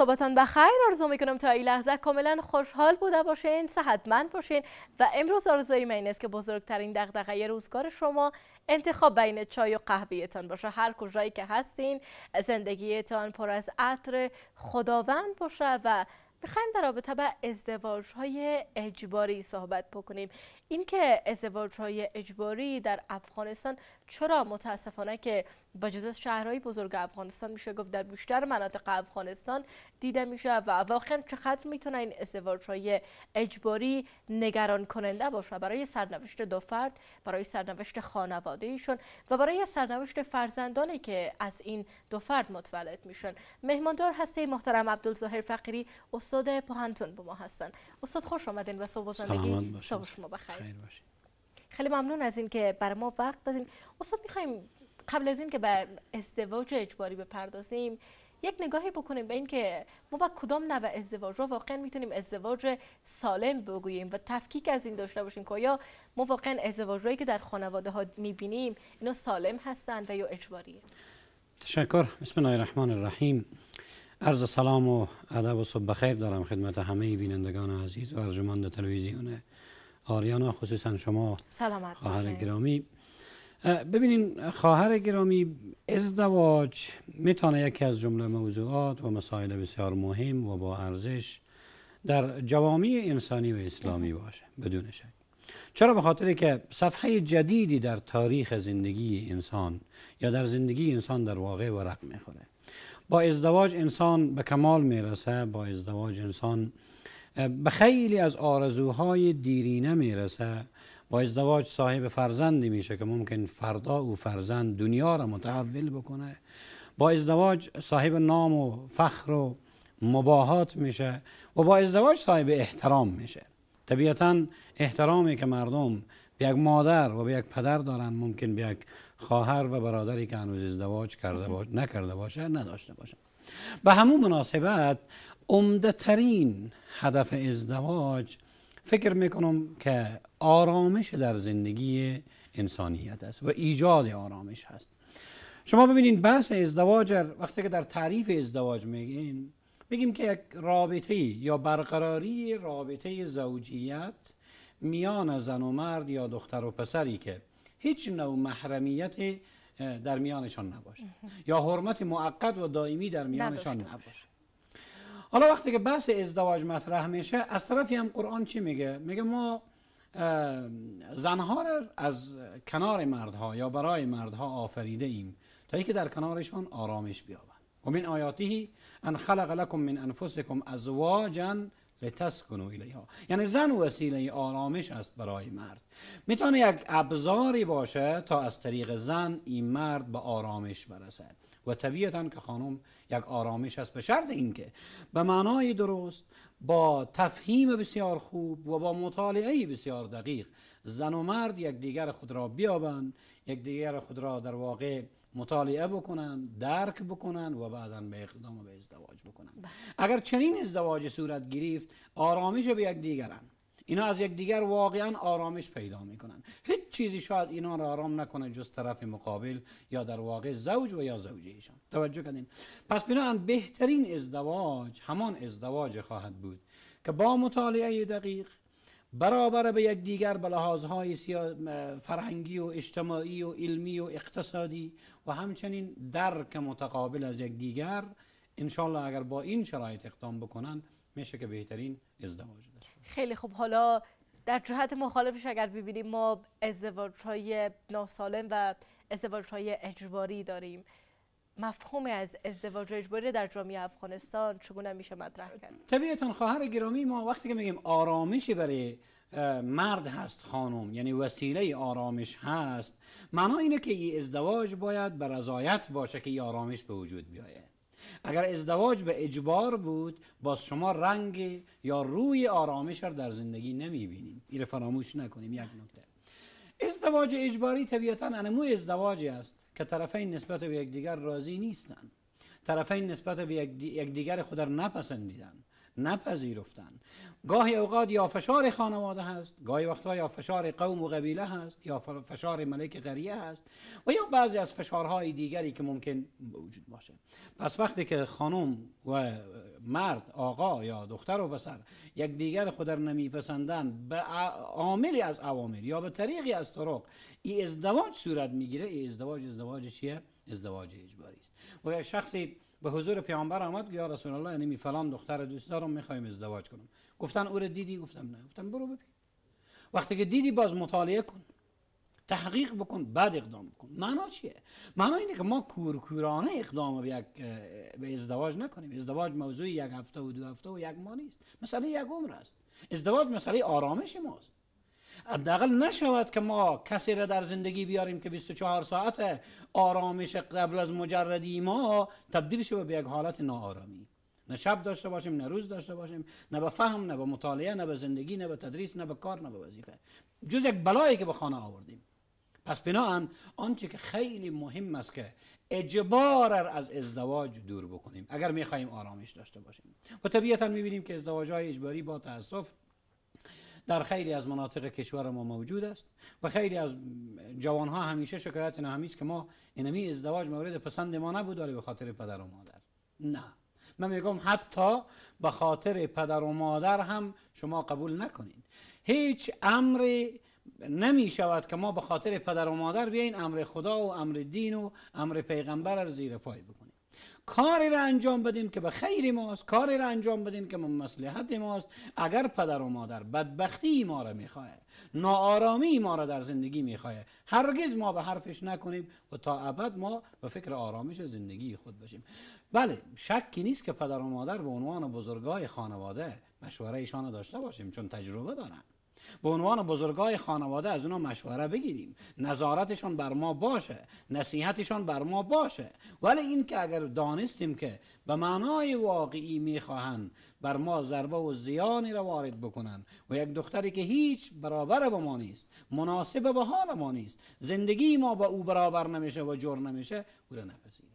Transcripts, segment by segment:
صبحتان بخیر آرزو میکنم تا این لحظه کاملا خوشحال بوده باشین صحتمند باشین و امروز آرزوی من است که بزرگترین دغدغه روزگار شما انتخاب بین چای و قهوهتان باشه هر کجایی که هستین زندگیتان پر از عطر خداوند باشه و میخوایم در رابطه به ازدواج های اجباری صحبت بکنیم اینکه ازدواج های اجباری در افغانستان چرا متاسفانه که بجز از شهرهای بزرگ افغانستان میشه گفت در بیشتر مناطق افغانستان دیده میشه و واقعا چقدر میتونه این ازدواج های اجباری نگران کننده باشه برای سرنوشت دو فرد برای سرنوشت خانواده ایشون و برای سرنوشت فرزندانی که از این دو فرد متولد میشن مهماندار هستی محترم عبدالظاهر فقیری استاد پوهنتون با ما هستن استاد خوش آمدین و صبح زندگی صبح شما بخیر خیر خیلی ممنون از اینکه برای ما وقت دادین استاد میخوایم قبل از این که به ازدواج اجباری بپردازیم یک نگاهی بکنیم به اینکه ما با کدام نوع ازدواج رو واقعا میتونیم ازدواج سالم بگوییم و تفکیک از این داشته باشیم که آیا ما واقعا ازدواج که در خانواده ها میبینیم اینا سالم هستند و یا اجباریه تشکر بسم الله الرحمن الرحیم عرض سلام و ادب و صبح بخیر دارم خدمت همه بینندگان عزیز و ارجمند تلویزیون آریانا خصوصا شما خواهر گرامی ببینین خواهر گرامی ازدواج میتونه یکی از جمله موضوعات و مسائل بسیار مهم و با ارزش در جوامع انسانی و اسلامی باشه بدون شک چرا به خاطر که صفحه جدیدی در تاریخ زندگی انسان یا در زندگی انسان در واقع ورق میخوره با ازدواج انسان به کمال میرسه با ازدواج انسان به خیلی از آرزوهای دیرینه میرسه با ازدواج صاحب فرزندی میشه که ممکن فردا او فرزند دنیا را متحول بکنه با ازدواج صاحب نام و فخر و مباهات میشه و با ازدواج صاحب احترام میشه طبیعتا احترامی که مردم به یک مادر و به یک پدر دارن ممکن به یک خواهر و برادری که هنوز ازدواج کرده نکرده باشه نداشته باشه به همون مناسبت عمده ترین هدف ازدواج فکر میکنم که آرامش در زندگی انسانیت است و ایجاد آرامش هست شما ببینید بحث ازدواج وقتی که در تعریف ازدواج میگیم بگیم که یک رابطه یا برقراری رابطه زوجیت میان زن و مرد یا دختر و پسری که هیچ نوع محرمیت در میانشان نباشه یا حرمت معقد و دائمی در میانشان نباشه حالا وقتی که بحث ازدواج مطرح میشه از طرفی هم قرآن چی میگه میگه ما زنها را از کنار مردها یا برای مردها آفریده ایم تا اینکه در کنارشان آرامش بیابند و من آیاته ان خلق لکم من انفسکم ازواجا لتسکنوا الیها یعنی زن وسیله آرامش است برای مرد میتونه یک ابزاری باشه تا از طریق زن این مرد به آرامش برسد و طبیعتا که خانم یک آرامش است به شرط اینکه به معنای درست با تفهیم بسیار خوب و با مطالعه بسیار دقیق زن و مرد دیگر خود را بیابند دیگر خود را در واقع مطالعه بکنند درک بکنن و بعدا به اقدام و به ازدواج بکنند بله. اگر چنین ازدواج صورت گرفت آرامش به یکدیگرند اینا از یکدیگر واقعا آرامش پیدا میکنن چیزی شاید اینا را آرام نکنه جز طرف مقابل یا در واقع زوج و یا زوجه ایشان توجه کنین پس بنابراین بهترین ازدواج همان ازدواج خواهد بود که با مطالعه دقیق برابر به یک دیگر به های فرهنگی و اجتماعی و علمی و اقتصادی و همچنین درک متقابل از یک دیگر انشالله اگر با این شرایط اقدام بکنن میشه که بهترین ازدواج خیلی خوب حالا در جهت مخالفش اگر ببینیم ما ازدواج های ناسالم و ازدواج های اجباری داریم مفهوم از ازدواج اجباری در جامعه افغانستان چگونه میشه مطرح کرد طبیعتا خواهر گرامی ما وقتی که میگیم آرامشی برای مرد هست خانم یعنی وسیله آرامش هست معنا اینه که ای ازدواج باید به رضایت باشه که ای آرامش به وجود بیاید اگر ازدواج به اجبار بود باز شما رنگ یا روی آرامش را در زندگی نمیبینیم ایره فراموش نکنیم یک نکته ازدواج اجباری طبیعتا انمو ازدواجی است که طرفین نسبت به یکدیگر راضی نیستند طرفین نسبت به یکدیگر خود را نپسندیدند نپذیرفتند گاهی اوقات یا فشار خانواده هست گاهی وقتها یا فشار قوم و قبیله هست یا فشار ملک قریه هست و یا بعضی از فشارهای دیگری که ممکن وجود باشه پس وقتی که خانم و مرد آقا یا دختر و پسر یک دیگر خود نمیپسندند به عاملی از عوامل یا به طریقی از طرق ای ازدواج صورت میگیره ای ازدواج ازدواج چیه ازدواج اجباری است و یک شخصی به حضور پیامبر آمد یا رسول الله یعنی فلان دختر دوست دارم میخوایم ازدواج کنم گفتن او رو دیدی گفتم نه گفتن برو ببین وقتی که دیدی باز مطالعه کن تحقیق بکن بعد اقدام بکن معنا چیه معنا اینه که ما کورکورانه اقدام به یک به ازدواج نکنیم ازدواج موضوع یک هفته و دو هفته و یک ماه نیست مثلا یک عمر است ازدواج مثلا آرامش ماست حداقل نشود که ما کسی را در زندگی بیاریم که 24 ساعت آرامش قبل از مجردی ما تبدیل شود به یک حالت ناآرامی نه شب داشته باشیم نه روز داشته باشیم نه به فهم نه به مطالعه نه به زندگی نه به تدریس نه به کار نه به وظیفه جز یک بلایی که به خانه آوردیم پس بناهن آنچه که خیلی مهم است که اجبار از ازدواج دور بکنیم اگر میخواهیم آرامش داشته باشیم و طبیعتا میبینیم که ازدواج های اجباری با تاسف در خیلی از مناطق کشور ما موجود است و خیلی از جوان ها همیشه شکایت نه همیست که ما اینمی ازدواج مورد پسند ما نبود ولی به خاطر پدر و مادر نه من میگم حتی به خاطر پدر و مادر هم شما قبول نکنین هیچ امری نمی شود که ما به خاطر پدر و مادر بیاین امر خدا و امر دین و امر پیغمبر را زیر پای بکنیم کاری را انجام بدیم که به خیر ماست کاری را انجام بدیم که به مصلحت ماست اگر پدر و مادر بدبختی ما را میخواه ناآرامی ما را در زندگی میخواه هرگز ما به حرفش نکنیم و تا ابد ما به فکر آرامش زندگی خود باشیم بله شکی نیست که پدر و مادر به عنوان بزرگای خانواده مشوره ایشان داشته باشیم چون تجربه دارند به عنوان بزرگای خانواده از اونا مشوره بگیریم نظارتشان بر ما باشه نصیحتشان بر ما باشه ولی این که اگر دانستیم که به معنای واقعی میخواهند بر ما ضربه و زیانی را وارد بکنن و یک دختری که هیچ برابر با ما نیست مناسب به حال ما نیست زندگی ما با او برابر نمیشه و جور نمیشه او را نپذیریم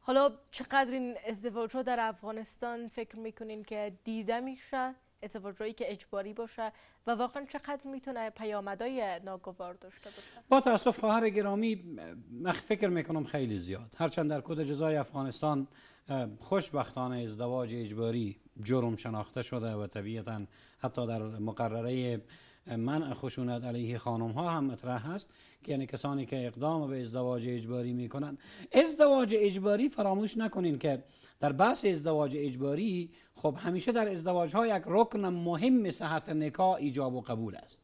حالا چقدر این ازدواج رو در افغانستان فکر میکنین که دیده میشه ازدواج که اجباری باشه و واقعا چقدر میتونه پیامدهای ناگوار داشته باشه با تاسف خواهر گرامی فکر میکنم خیلی زیاد هرچند در کد جزای افغانستان خوشبختانه ازدواج اجباری جرم شناخته شده و طبیعتا حتی در مقرره من خشونت علیه خانم ها هم مطرح هست که یعنی کسانی که اقدام به ازدواج اجباری میکنن ازدواج اجباری فراموش نکنین که در بحث ازدواج اجباری خب همیشه در ازدواج ها یک رکن مهم صحت نکاح ایجاب و قبول است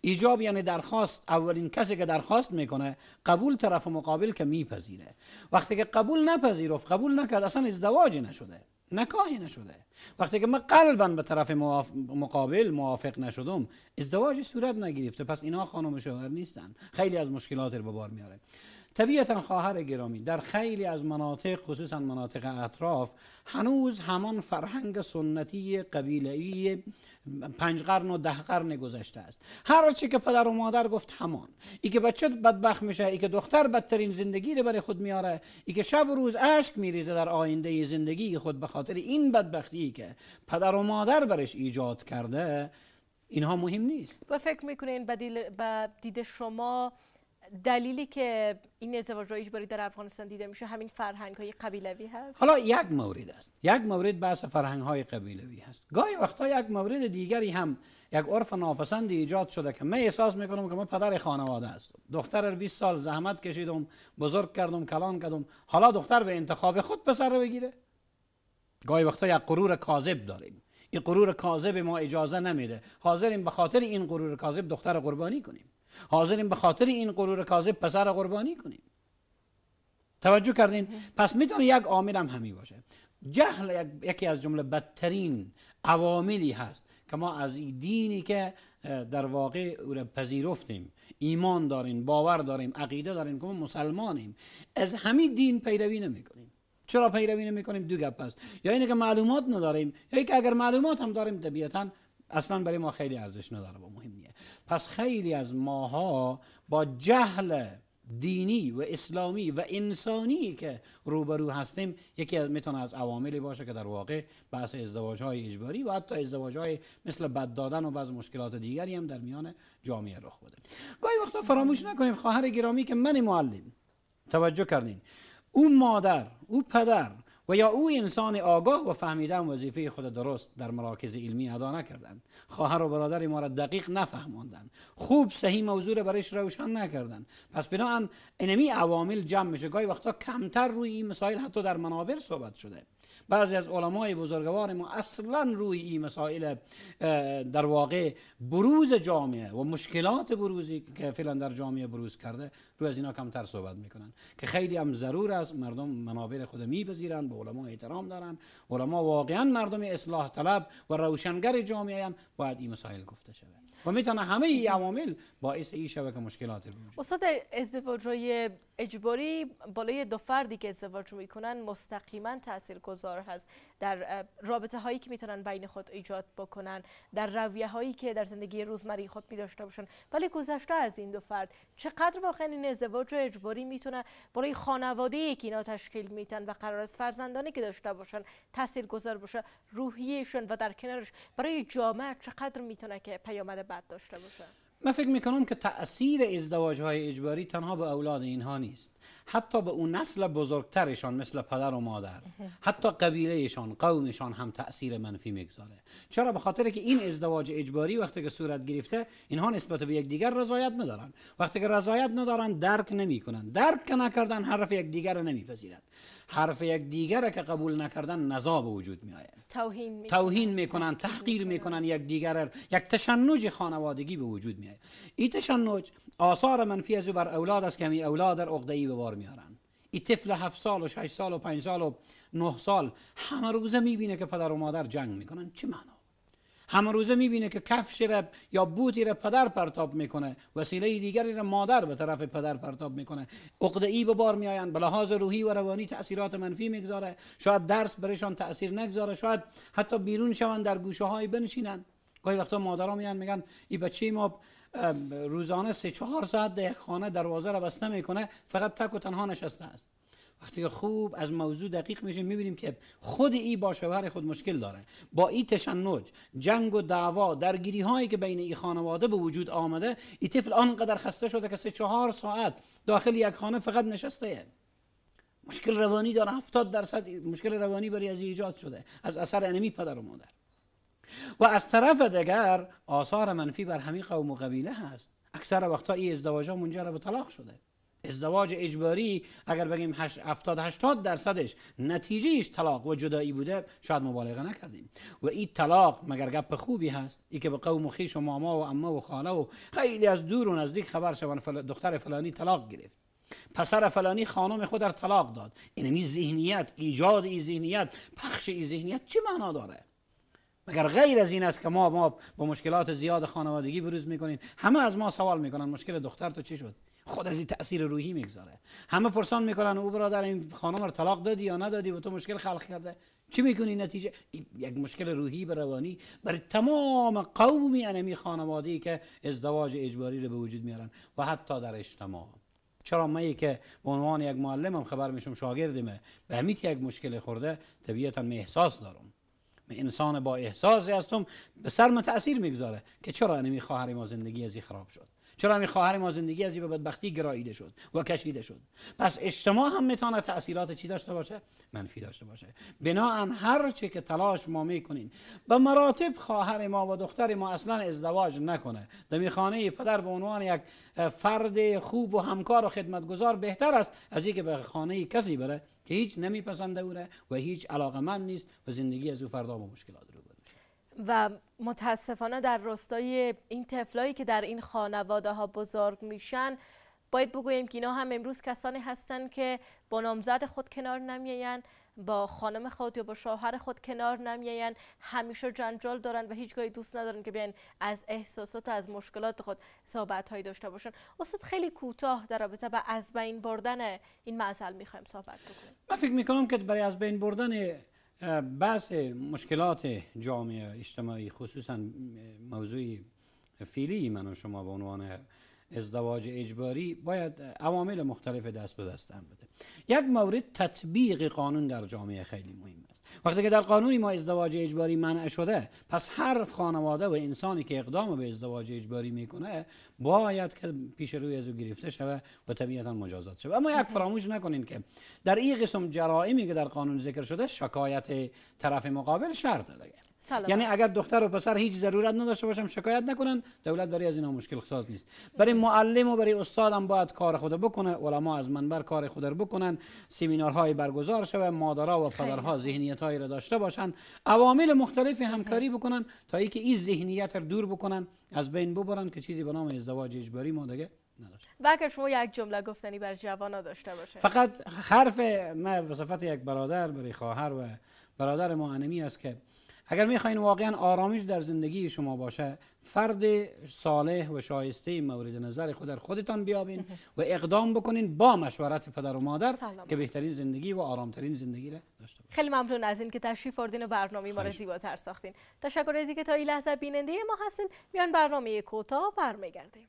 ایجاب یعنی درخواست اولین کسی که درخواست میکنه قبول طرف مقابل که میپذیره وقتی که قبول نپذیرفت قبول نکرد اصلا ازدواجی نشده نکاهی نشده وقتی که من قلبا به طرف مقابل موافق نشدم ازدواجی صورت نگرفته پس اینا خانم شوهر نیستن خیلی از مشکلات رو به بار میاره طبیعتا خواهر گرامی در خیلی از مناطق خصوصا مناطق اطراف هنوز همان فرهنگ سنتی قبیلهی پنج قرن و ده قرن گذشته است هر چی که پدر و مادر گفت همان ای که بچه بدبخ میشه ای که دختر بدترین زندگی رو برای خود میاره ای که شب و روز اشک میریزه در آینده زندگی خود به خاطر این بدبختی که پدر و مادر برش ایجاد کرده اینها مهم نیست و فکر میکنین به دید شما دلیلی که این ازدواج رایج برای در افغانستان دیده میشه همین فرهنگ های قبیلوی هست حالا یک مورد است یک مورد بحث فرهنگ های قبیلوی هست گاهی وقتا یک مورد دیگری هم یک عرف ناپسند ایجاد شده که من احساس میکنم که من پدر خانواده هستم دختر 20 سال زحمت کشیدم بزرگ کردم کلان کردم حالا دختر به انتخاب خود پسر رو بگیره گاهی وقتا یک غرور کاذب داریم این غرور کاذب ما اجازه نمیده حاضرین به خاطر این غرور کاذب دختر قربانی کنیم حاضریم به خاطر این غرور کاذب پسر قربانی کنیم توجه کردین پس میتونه یک عامل هم همی باشه جهل یکی از جمله بدترین عواملی هست که ما از دینی که در واقع او را پذیرفتیم ایمان داریم باور داریم عقیده داریم که ما مسلمانیم از همین دین پیروی نمیکنیم چرا پیروی کنیم دو گپ یا اینه که معلومات نداریم یا اینکه اگر معلومات هم داریم طبیعتا اصلا برای ما خیلی ارزش نداره و مهم پس خیلی از ماها با جهل دینی و اسلامی و انسانی که روبرو هستیم یکی از میتونه از عواملی باشه که در واقع بحث ازدواج های اجباری و حتی ازدواج های مثل بد دادن و بعض مشکلات دیگری هم در میان جامعه رخ بده گاهی وقتا فراموش نکنیم خواهر گرامی که من معلم توجه کردین او مادر او پدر و یا او انسان آگاه و فهمیدن وظیفه خود درست در مراکز علمی ادا نکردند خواهر و برادر ما را دقیق نفهماندند خوب صحیح موضوع را برایش روشن نکردند پس بنا انمی عوامل جمع میشه گاهی وقتا کمتر روی این مسائل حتی در منابر صحبت شده بعضی از علمای بزرگوار ما اصلا روی این مسائل در واقع بروز جامعه و مشکلات بروزی که فعلا در جامعه بروز کرده روی از اینا کمتر صحبت میکنن که خیلی هم ضرور است مردم منابع خود میپذیرن به علما احترام دارن علما واقعا مردم اصلاح طلب و روشنگر جامعه باید این مسائل گفته شود و میتونه همه ای عوامل باعث این شبکه مشکلات بشه استاد ازدواج های اجباری بالای دو فردی که ازدواج میکنن مستقیما تاثیرگذار هست در رابطه هایی که میتونن بین خود ایجاد بکنن در رویه هایی که در زندگی روزمره خود می داشته باشن ولی گذشته از این دو فرد چقدر واقعا این ازدواج اجباری میتونه برای خانواده که اینا تشکیل میتن و قرار است فرزندانی که داشته باشن تاثیر گذار باشه روحیشون و در کنارش برای جامعه چقدر میتونه که پیامد بد داشته باشه من فکر میکنم که تاثیر ازدواج های اجباری تنها به اولاد اینها نیست حتی به اون نسل بزرگترشان مثل پدر و مادر حتی قبیلهشان قومشان هم تاثیر منفی میگذاره چرا به خاطر که این ازدواج اجباری وقتی که صورت گرفته اینها نسبت به یک دیگر رضایت ندارن وقتی که رضایت ندارن درک نمیکنن درک که نکردن حرف یکدیگر را نمیپذیرن حرف یک دیگر که قبول نکردن نزا به وجود می آید توهین می کنند، میکنن تحقیر میکنن یکدیگر یک تشنج خانوادگی به وجود می آید این تشنج آثار منفی از بر اولاد است که اولاد در عقده به میارن این طفل هفت سال و شش سال و پنج سال و نه سال همه روزه میبینه که پدر و مادر جنگ میکنن چه معنا همه روزه میبینه که کفش را یا بوتی را پدر پرتاب میکنه وسیله دیگری را مادر به طرف پدر پرتاب میکنه عقده ای به بار میآیند به لحاظ روحی و روانی تاثیرات منفی میگذاره شاید درس برایشان تاثیر نگذاره شاید حتی بیرون شوند در گوشه های بنشینند گاهی وقتا مادرها میان میگن این بچه ما روزانه سه چهار ساعت در یک خانه دروازه را بسته میکنه فقط تک و تنها نشسته است وقتی خوب از موضوع دقیق میشه میبینیم که خود ای با خود مشکل داره با ای تشنج جنگ و دعوا درگیری هایی که بین ای خانواده به وجود آمده ای طفل آنقدر خسته شده که سه چهار ساعت داخل یک خانه فقط نشسته مشکل روانی داره 70 درصد مشکل روانی برای از ایجاد شده از اثر انمی پدر و مادر و از طرف دیگر آثار منفی بر همین قوم و قبیله هست اکثر وقتا این ازدواج ها منجر به طلاق شده ازدواج اجباری اگر بگیم 70 80 درصدش نتیجهش طلاق و جدایی بوده شاید مبالغه نکردیم و این طلاق مگر گپ خوبی هست ای که به قوم و خیش و ماما و اما و خاله و خیلی از دور و نزدیک خبر شون فل... دختر فلانی طلاق گرفت پسر فلانی خانم خود در طلاق داد اینمی ذهنیت ایجاد ای ذهنیت پخش ای ذهنیت چه معنا داره مگر غیر از این است که ما ما با مشکلات زیاد خانوادگی بروز میکنین همه از ما سوال میکنن مشکل دختر تو چی شد خود از این تاثیر روحی میگذاره همه پرسان میکنن او برادر این خانم رو طلاق دادی یا ندادی و تو مشکل خلق کرده چی میکنی نتیجه یک مشکل روحی به روانی برای تمام قومی انمی خانواده ای که ازدواج اجباری رو به وجود میارن و حتی در اجتماع چرا من که به عنوان یک معلمم خبر میشم شاگردمه به یک مشکل خورده طبیعتا می احساس دارم انسان با احساسی هستم به سرم تاثیر میگذاره که چرا انمی خواهر ما زندگی ازی خراب شد چرا می خواهر ما زندگی از این به بدبختی گراییده شد و کشیده شد پس اجتماع هم میتونه تاثیرات چی داشته باشه منفی داشته باشه بناهن هر چه که تلاش ما میکنین به مراتب خواهر ما و دختر ما اصلا ازدواج نکنه در خانه پدر به عنوان یک فرد خوب و همکار و خدمتگزار بهتر است از اینکه به خانه کسی بره که هیچ نمیپسنده اوره و هیچ من نیست و زندگی از او فردا با مشکلات رو و متاسفانه در راستای این تفلایی که در این خانواده ها بزرگ میشن باید بگوییم که اینا هم امروز کسانی هستند که با نامزد خود کنار نمیاین با خانم خود یا با شوهر خود کنار نمیاین همیشه جنجال دارن و هیچگاهی دوست ندارن که بیان از احساسات و از مشکلات خود صحبت هایی داشته باشن استاد خیلی کوتاه در رابطه با از بین بردن این مسئله میخوایم صحبت بکنیم من فکر میکنم که برای از بین بردن بعض مشکلات جامعه اجتماعی خصوصا موضوع فیلی من و شما به عنوان ازدواج اجباری باید عوامل مختلف دست به دست هم بده یک مورد تطبیق قانون در جامعه خیلی مهمه وقتی که در قانونی ما ازدواج اجباری منع شده پس هر خانواده و انسانی که اقدام به ازدواج اجباری میکنه باید که پیش روی از او گرفته شود و طبیعتا مجازات شود اما یک فراموش نکنین که در این قسم جرائمی که در قانون ذکر شده شکایت طرف مقابل شرط دیگه یعنی اگر دختر و پسر هیچ ضرورت نداشته باشم شکایت نکنن دولت برای از اینا مشکل ساز نیست برای معلم و برای استاد هم باید کار خود بکنه علما از منبر کار خود رو بکنن سمینارهای برگزار شوه مادرها و پدرها ذهنیت هایی را داشته باشن عوامل مختلف همکاری بکنن تا که این ذهنیت رو دور بکنن از بین ببرن که چیزی به نام ازدواج اجباری ما دیگه نداشت شما یک جمله گفتنی بر جوان داشته باشه فقط حرف من به صفت یک برادر برای خواهر و برادر ما است که اگر میخواین واقعا آرامش در زندگی شما باشه فرد صالح و شایسته مورد نظر خود در خودتان بیابین و اقدام بکنین با مشورت پدر و مادر که بهترین زندگی و آرامترین زندگی را داشته خیلی ممنون از اینکه تشریف آوردین و برنامه ما را زیباتر ساختین تشکر از که تا این لحظه بیننده ما هستین میان برنامه کوتاه برمیگردیم